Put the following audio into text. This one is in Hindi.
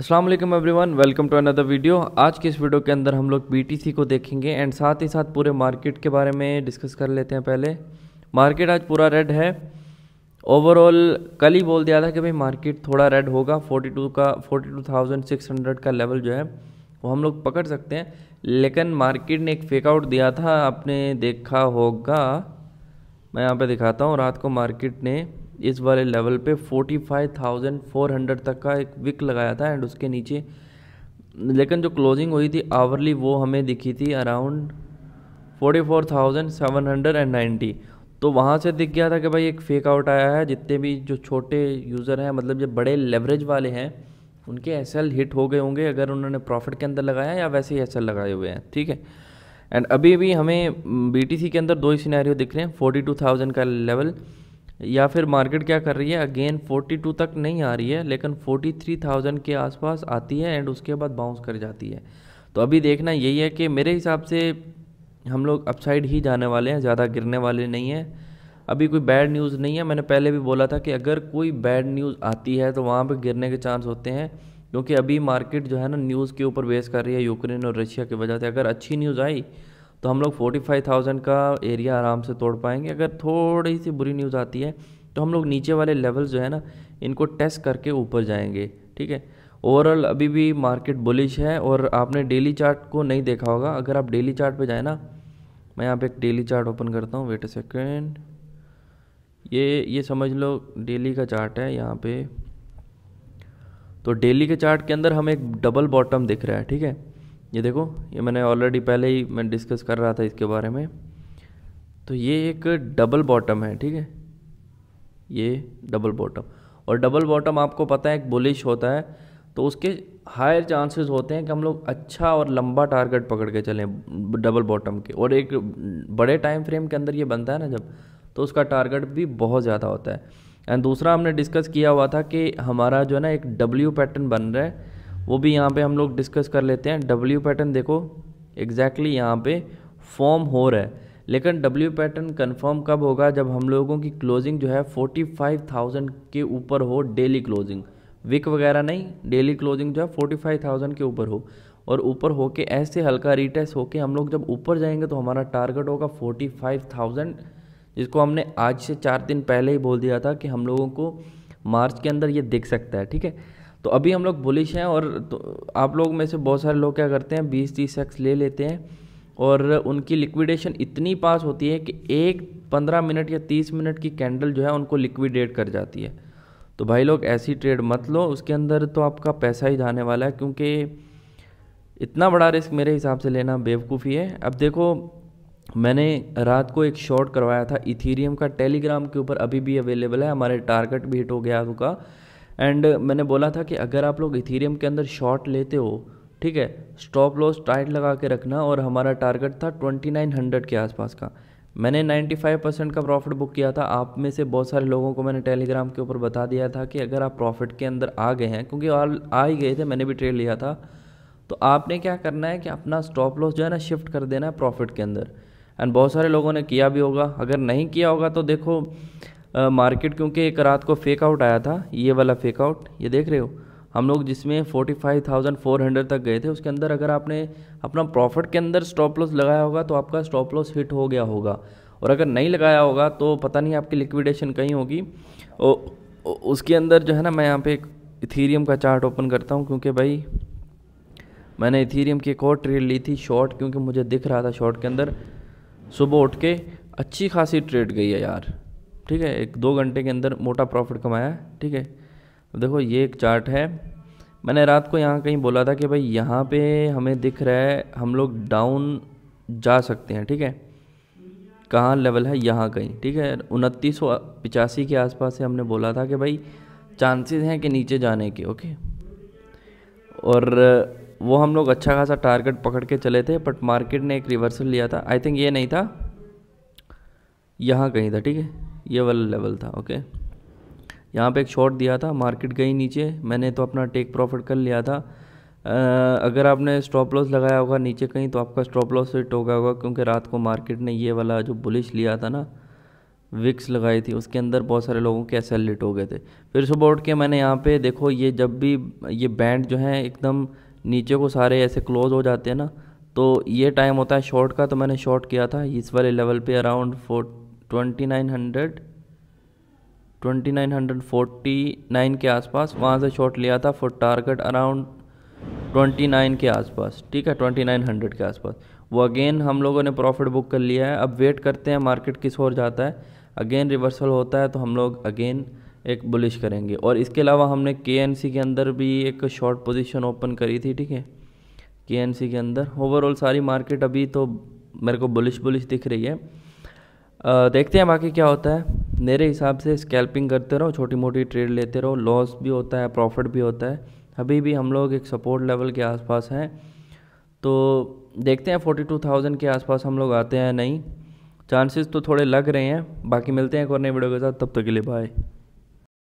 Aslam everyone welcome to another video आज के इस वीडियो के अंदर हम लोग सी को देखेंगे एंड साथ ही साथ पूरे मार्केट के बारे में डिस्कस कर लेते हैं पहले मार्केट आज पूरा रेड है ओवरऑल कल ही बोल दिया था कि भाई मार्केट थोड़ा रेड होगा 42 का 42,600 का लेवल जो है वो हम लोग पकड़ सकते हैं लेकिन मार्केट ने एक फेकआउट दिया था आपने देखा होगा मैं यहाँ पर दिखाता हूँ रात को मार्केट ने इस वाले लेवल पे 45,400 तक का एक विक लगाया था एंड उसके नीचे लेकिन जो क्लोजिंग हुई थी आवरली वो हमें दिखी थी अराउंड 44,790 तो वहाँ से दिख गया था कि भाई एक फेक आउट आया है जितने भी जो छोटे यूज़र हैं मतलब जो बड़े लेवरेज वाले हैं उनके एस हिट हो गए होंगे अगर उन्होंने प्रॉफिट के अंदर लगाया या वैसे ही एस लगाए हुए हैं ठीक है एंड अभी भी हमें बी के अंदर दो ही सिनेरियो दिख रहे हैं फोर्टी टू थाउजेंड का लेवल या फिर मार्केट क्या कर रही है अगेन 42 तक नहीं आ रही है लेकिन 43,000 के आसपास आती है एंड उसके बाद बाउंस कर जाती है तो अभी देखना यही है कि मेरे हिसाब से हम लोग अपसाइड ही जाने वाले हैं ज़्यादा गिरने वाले नहीं हैं अभी कोई बैड न्यूज़ नहीं है मैंने पहले भी बोला था कि अगर कोई बैड न्यूज़ आती है तो वहाँ पर गिरने के चांस होते हैं क्योंकि अभी मार्केट जो है ना न्यूज़ के ऊपर बेस कर रही है यूक्रेन और रशिया की वजह से अगर अच्छी न्यूज़ आई तो हम लोग फोर्टी फाइव थाउजेंड का एरिया आराम से तोड़ पाएंगे अगर थोड़ी सी बुरी न्यूज़ आती है तो हम लोग नीचे वाले लेवल जो है ना इनको टेस्ट करके ऊपर जाएंगे ठीक है ओवरऑल अभी भी मार्केट बुलिश है और आपने डेली चार्ट को नहीं देखा होगा अगर आप डेली चार्ट पे जाए ना मैं यहाँ पे एक डेली चार्ट ओपन करता हूँ वेट अ सेकेंड ये ये समझ लो डेली का चार्ट है यहाँ पे तो डेली के चार्ट के अंदर हम एक डबल बॉटम दिख रहा है ठीक है ये देखो ये मैंने ऑलरेडी पहले ही मैं डिस्कस कर रहा था इसके बारे में तो ये एक डबल बॉटम है ठीक है ये डबल बॉटम और डबल बॉटम आपको पता है एक बुलिश होता है तो उसके हायर चांसेस होते हैं कि हम लोग अच्छा और लंबा टारगेट पकड़ के चलें डबल बॉटम के और एक बड़े टाइम फ्रेम के अंदर ये बनता है ना जब तो उसका टारगेट भी बहुत ज़्यादा होता है एंड दूसरा हमने डिस्कस किया हुआ था कि हमारा जो है ना एक डब्ल्यू पैटर्न बन रहा है वो भी यहाँ पे हम लोग डिस्कस कर लेते हैं डब्ल्यू पैटर्न देखो एग्जैक्टली exactly यहाँ पे फॉर्म हो रहा है लेकिन डब्ल्यू पैटर्न कंफर्म कब होगा जब हम लोगों की क्लोजिंग जो है 45,000 के ऊपर हो डेली क्लोजिंग विक वगैरह नहीं डेली क्लोजिंग जो है 45,000 के ऊपर हो और ऊपर होके ऐसे हल्का रिटेस्ट होके हम लोग जब ऊपर जाएंगे तो हमारा टारगेट होगा थाउजेंड जिसको हमने आज से चार दिन पहले ही बोल दिया था कि हम लोगों को मार्च के अंदर ये दिख सकता है ठीक है तो अभी हम लोग बुलिश हैं और तो आप लोग में से बहुत सारे लोग क्या करते हैं बीस तीस एक्स ले लेते हैं और उनकी लिक्विडेशन इतनी पास होती है कि एक पंद्रह मिनट या तीस मिनट की कैंडल जो है उनको लिक्विडेट कर जाती है तो भाई लोग ऐसी ट्रेड मत लो उसके अंदर तो आपका पैसा ही जाने वाला है क्योंकि इतना बड़ा रिस्क मेरे हिसाब से लेना बेवकूफ़ी है अब देखो मैंने रात को एक शॉर्ट करवाया था इथीरियम का टेलीग्राम के ऊपर अभी भी अवेलेबल है हमारे टारगेट भी हिट हो गया उसका एंड मैंने बोला था कि अगर आप लोग इथीरियम के अंदर शॉर्ट लेते हो ठीक है स्टॉप लॉस टाइट लगा के रखना और हमारा टारगेट था 2900 के आसपास का मैंने 95 परसेंट का प्रॉफिट बुक किया था आप में से बहुत सारे लोगों को मैंने टेलीग्राम के ऊपर बता दिया था कि अगर आप प्रॉफिट के अंदर आ गए हैं क्योंकि आ ही गए थे मैंने भी ट्रेड लिया था तो आपने क्या करना है कि अपना स्टॉप लॉस जो है ना शिफ्ट कर देना है प्रॉफिट के अंदर एंड बहुत सारे लोगों ने किया भी होगा अगर नहीं किया होगा तो देखो मार्केट क्योंकि एक रात को फेक आउट आया था ये वाला फेक आउट ये देख रहे हो हम लोग जिसमें 45,400 तक गए थे उसके अंदर अगर आपने अपना प्रॉफिट के अंदर स्टॉप लॉस लगाया होगा तो आपका स्टॉप लॉस हिट हो गया होगा और अगर नहीं लगाया होगा तो पता नहीं आपकी लिक्विडेशन कहीं होगी और उसके अंदर जो है ना मैं यहाँ पे एक इथीरियम का चार्ट ओपन करता हूँ क्योंकि भाई मैंने इथीरियम की एक और ट्रेड ली थी शॉर्ट क्योंकि मुझे दिख रहा था शॉर्ट के अंदर सुबह उठ के अच्छी खासी ट्रेड गई है यार ठीक है एक दो घंटे के अंदर मोटा प्रॉफिट कमाया ठीक है देखो ये एक चार्ट है मैंने रात को यहाँ कहीं बोला था कि भाई यहाँ पे हमें दिख रहा है हम लोग डाउन जा सकते हैं ठीक है कहाँ लेवल है यहाँ कहीं ठीक है उनतीस सौ पिचासी के आसपास से हमने बोला था कि भाई चांसेस हैं कि नीचे जाने के ओके और वो हम लोग अच्छा खासा टारगेट पकड़ के चले थे बट मार्केट ने एक रिवर्सल लिया था आई थिंक ये नहीं था यहाँ कहीं था ठीक है ये वाला लेवल था ओके यहाँ पे एक शॉर्ट दिया था मार्केट गई नीचे मैंने तो अपना टेक प्रॉफिट कर लिया था आ, अगर आपने स्टॉप लॉस लगाया होगा नीचे कहीं तो आपका स्टॉप लॉस हो होगा होगा क्योंकि रात को मार्केट ने ये वाला जो बुलिश लिया था ना विक्स लगाई थी उसके अंदर बहुत सारे लोगों के ऐसे एल हो गए थे फिर सुबह उठ के मैंने यहाँ पे देखो ये जब भी ये बैंड जो है एकदम नीचे को सारे ऐसे क्लोज हो जाते हैं ना तो ये टाइम होता है शॉर्ट का तो मैंने शॉर्ट किया था इस वाले लेवल पे around four twenty nine hundred twenty nine hundred forty nine के आसपास वहाँ से शॉट लिया था for target around twenty nine के आसपास ठीक है ट्वेंटी नाइन हंड्रेड के आसपास वो अगेन हम लोगों ने प्रॉफिट बुक कर लिया है अब वेट करते हैं मार्केट किस ओर जाता है अगेन रिवर्सल होता है तो हम लोग अगेन एक बुलिश करेंगे और इसके अलावा हमने के के अंदर भी एक शॉर्ट पोजिशन ओपन करी थी ठीक है के के अंदर ओवरऑल सारी मार्केट अभी तो मेरे को बुलिश बुलिश दिख रही है देखते हैं बाकी क्या होता है मेरे हिसाब से स्कैल्पिंग करते रहो छोटी मोटी ट्रेड लेते रहो लॉस भी होता है प्रॉफिट भी होता है अभी भी हम लोग एक सपोर्ट लेवल के आसपास हैं तो देखते हैं फोर्टी टू थाउजेंड के आसपास हम लोग आते हैं नहीं चांसेस तो थोड़े लग रहे हैं बाकी मिलते हैं एक और नए वीडियो के साथ तब तक तो के लिए बाय